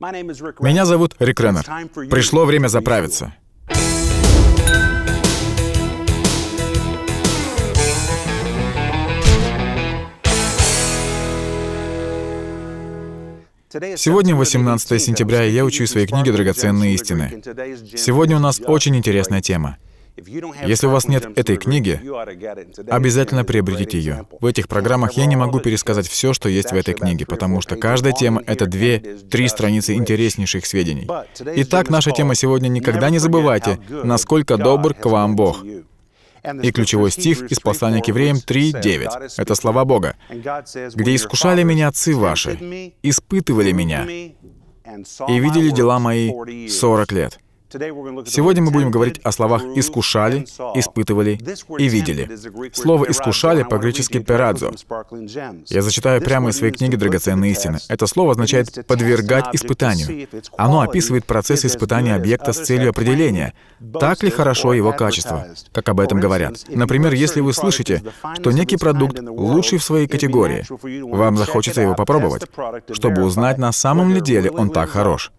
Меня зовут Рик Реннер. Пришло время заправиться. Сегодня 18 сентября, и я учу из своей книги «Драгоценные истины». Сегодня у нас очень интересная тема — если у вас нет этой книги, обязательно приобретите ее. В этих программах я не могу пересказать все, что есть в этой книге, потому что каждая тема — это две-три страницы интереснейших сведений. Итак, наша тема сегодня — никогда не забывайте, насколько добр к вам Бог. И ключевой стих из послания к евреям 3.9. Это слова Бога. «Где искушали меня отцы ваши, испытывали меня, и видели дела мои 40 лет». Сегодня мы будем говорить о словах «искушали», «испытывали» и «видели». Слово «искушали» по-гречески «перадзо». Я зачитаю прямо из своей книги «Драгоценные истины». Это слово означает «подвергать испытанию». Оно описывает процесс испытания объекта с целью определения, так ли хорошо его качество, как об этом говорят. Например, если вы слышите, что некий продукт лучший в своей категории, вам захочется его попробовать, чтобы узнать, на самом ли деле он так хорош.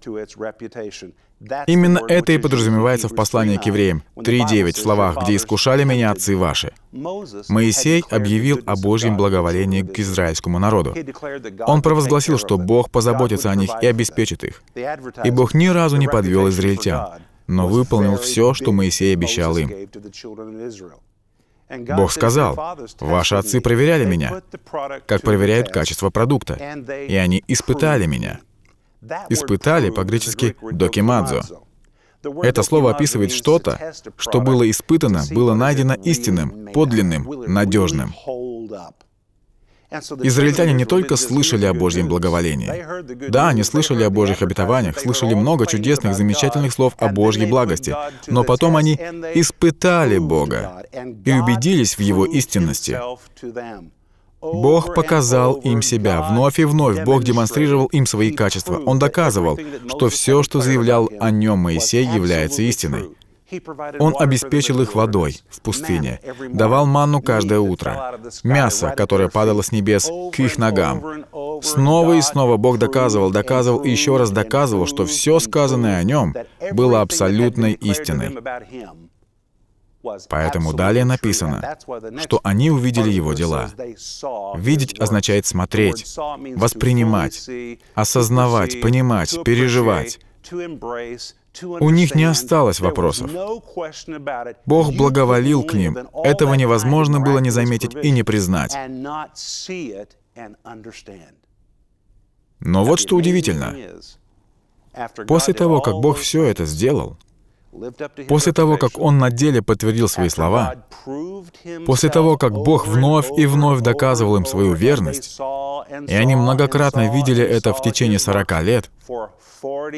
Именно это и подразумевается в послании к евреям 3.9 в словах, где искушали меня отцы ваши. Моисей объявил о Божьем благоволении к израильскому народу. Он провозгласил, что Бог позаботится о них и обеспечит их. И Бог ни разу не подвел израильтян, но выполнил все, что Моисей обещал им. Бог сказал, «Ваши отцы проверяли меня, как проверяют качество продукта, и они испытали меня». Испытали по-гречески «докимадзо». Это слово описывает что-то, что было испытано, было найдено истинным, подлинным, надежным. Израильтяне не только слышали о Божьем благоволении. Да, они слышали о Божьих обетованиях, слышали много чудесных, замечательных слов о Божьей благости, но потом они испытали Бога и убедились в Его истинности. Бог показал им себя. Вновь и вновь Бог демонстрировал им свои качества. Он доказывал, что все, что заявлял о нем Моисей, является истиной. Он обеспечил их водой в пустыне, давал манну каждое утро, мясо, которое падало с небес к их ногам. Снова и снова Бог доказывал, доказывал и еще раз доказывал, что все сказанное о нем было абсолютной истиной. Поэтому далее написано, что они увидели его дела. Видеть означает смотреть, воспринимать, осознавать, понимать, переживать. У них не осталось вопросов. Бог благоволил к ним. Этого невозможно было не заметить и не признать. Но вот что удивительно. После того, как Бог все это сделал, После того, как он на деле подтвердил свои слова, после того, как Бог вновь и вновь доказывал им свою верность, и они многократно видели это в течение 40 лет,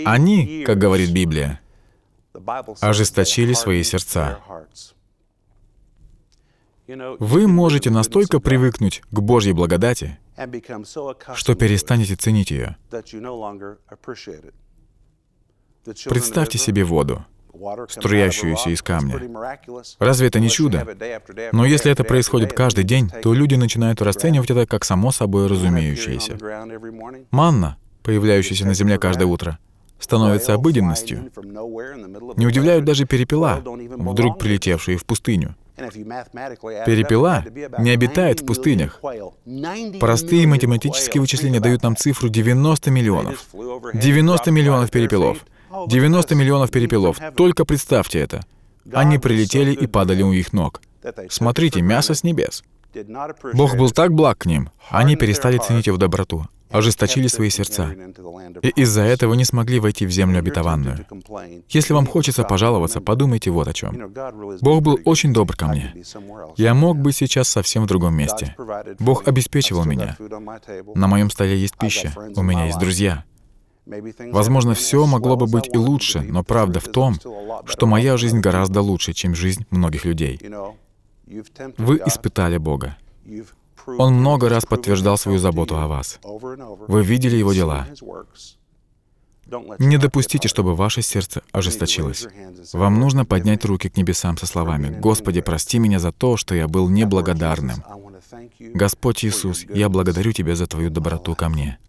они, как говорит Библия, ожесточили свои сердца. Вы можете настолько привыкнуть к Божьей благодати, что перестанете ценить ее. Представьте себе воду струящуюся из камня. Разве это не чудо? Но если это происходит каждый день, то люди начинают расценивать это как само собой разумеющееся. Манна, появляющаяся на земле каждое утро, становится обыденностью. Не удивляют даже перепела, вдруг прилетевшие в пустыню. Перепела не обитает в пустынях. Простые математические вычисления дают нам цифру 90 миллионов. 90 миллионов перепелов. 90 миллионов перепелов. Только представьте это. Они прилетели и падали у их ног. Смотрите, мясо с небес. Бог был так благ к ним, они перестали ценить его доброту, ожесточили свои сердца, и из-за этого не смогли войти в землю обетованную. Если вам хочется пожаловаться, подумайте вот о чем. Бог был очень добр ко мне. Я мог бы сейчас совсем в другом месте. Бог обеспечивал меня. На моем столе есть пища, у меня есть друзья. Возможно, все могло бы быть и лучше, но правда в том, что моя жизнь гораздо лучше, чем жизнь многих людей. Вы испытали Бога. Он много раз подтверждал свою заботу о вас. Вы видели его дела. Не допустите, чтобы ваше сердце ожесточилось. Вам нужно поднять руки к небесам со словами «Господи, прости меня за то, что я был неблагодарным». «Господь Иисус, я благодарю Тебя за Твою доброту ко мне».